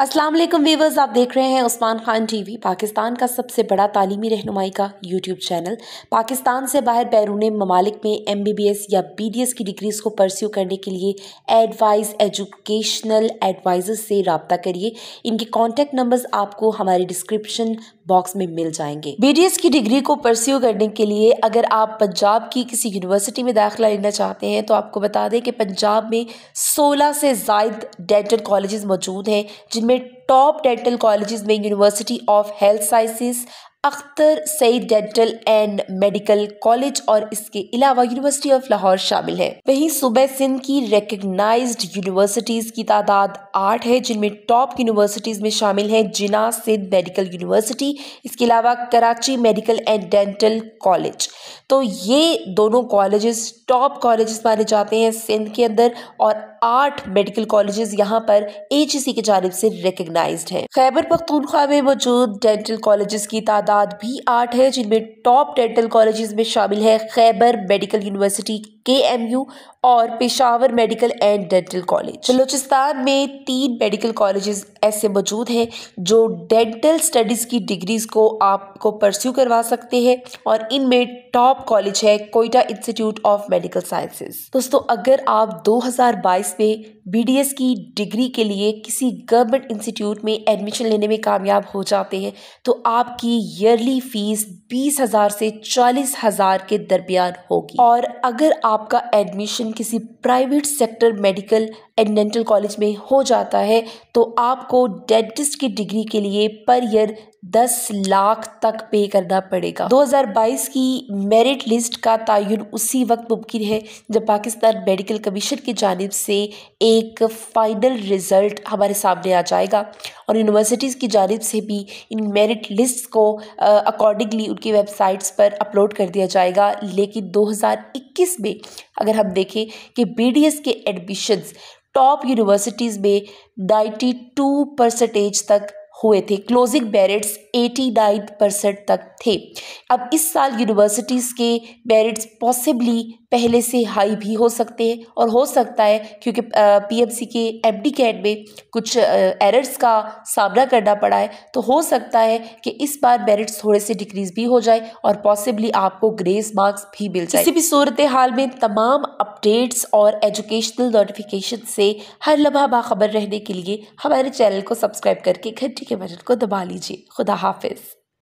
Aslam viewers आप देख रहे हैं उस्मान खान टीवी पाकिस्तान का सबसे बड़ा तालीमी रहनुमाई का यूट्यूब चैनल पाकिस्तान से बाहर बैरून ममालिक में एम बी बी एस या बी डी एस की डिग्रीज़ को परस्यू करने के लिए एडवाइस एजुकेशनल एडवाइज़र से रबता करिए इनके कॉन्टैक्ट नंबर्स आपको हमारे डिस्क्रिप्शन बॉक्स में मिल जाएंगे बी डी एस की डिग्री को परस्यू करने के लिए अगर आप पंजाब की किसी यूनिवर्सिटी में दाखिला लेना चाहते हैं तो आपको बता दें कि पंजाब में सोलह से जायद डेंटल कॉलेज मौजूद हैं जिन में टॉप डेंटल कॉलेजेस में university of health sciences Akhtar Saeed dental and medical college और इसके अलावा यूनिवर्सिटी ऑफ लाहौर शामिल है वहीं सुबह सिंध की रिकग्नाइज्ड यूनिवर्सिटीज़ की तादाद आठ है जिनमें टॉप यूनिवर्सिटीज़ में शामिल हैं जिना सिंध मेडिकल यूनिवर्सिटी इसके अलावा Karachi medical and dental college तो ये दोनों कॉलेजेस टॉप कॉलेजेस माने जाते हैं सिंध के अंदर और आठ मेडिकल कॉलेजेस यहाँ पर एच की जानब से रिकग्नाइज हैं खैबर पख्तूनख्वा में मौजूद डेंटल कॉलेज की तादाद तादाद भी आठ है जिनमें टॉप डेंटल कॉलेज में शामिल है Khyber medical university K M U और Peshawar medical and dental college Balochistan में तीन मेडिकल कॉलेजेस ऐसे मौजूद हैं जो डेंटल स्टडीज़ की डिग्रीज़ को आपको परस्यू करवा सकते हैं और इनमें टॉप कॉलेज है Quetta institute of medical sciences दोस्तों अगर आप 2022 में बीडीएस की डिग्री के लिए किसी गवर्नमेंट इंस्टीट्यूट में एडमिशन लेने में कामयाब हो जाते हैं तो आपकी ईयरली फीस बीस हज़ार से चालीस हज़ार के दरमियान होगी और अगर आपका एडमिशन किसी private sector medical and dental college में हो जाता है तो आपको डेंटिस्ट की डिग्री के लिए पर ईयर दस लाख तक पे करना पड़ेगा 2022 की मेरिट लिस्ट का तयन उसी वक्त मुमकिन है जब पाकिस्तान मेडिकल कमीशन की जानब से एक फ़ाइनल रिज़ल्ट हमारे सामने आ जाएगा और यूनिवर्सिटीज़ की जानब से भी इन मेरिट लिस्ट को अकॉर्डिंगली उनकी वेबसाइट्स पर अपलोड कर दिया जाएगा लेकिन 2021 में अगर हम देखें कि बी के एडमिशन्स टॉप यूनिवर्सिटीज़ में टू परसेंटेज तक हुए थे closing merits eighty nine percent तक थे अब इस साल यूनिवर्सिटीज़ के बैरिट्स पॉसिबली पहले से हाई भी हो सकते हैं और हो सकता है क्योंकि पीएमसी के एमडी कैट में कुछ एरर्स का सामना करना पड़ा है तो हो सकता है कि इस बार मेरिट्स थोड़े से डिक्रीज भी हो जाए और पॉसिबली आपको ग्रेस मार्क्स भी मिल जाए किसी भी सूरत हाल में तमाम अपडेट्स और एजुकेशनल नोटिफिकेशन से हर लम्हा बाखबर रहने के लिए हमारे चैनल को सब्सक्राइब करके घंटी के बटन को दबा लीजिए खुदा हाफिज़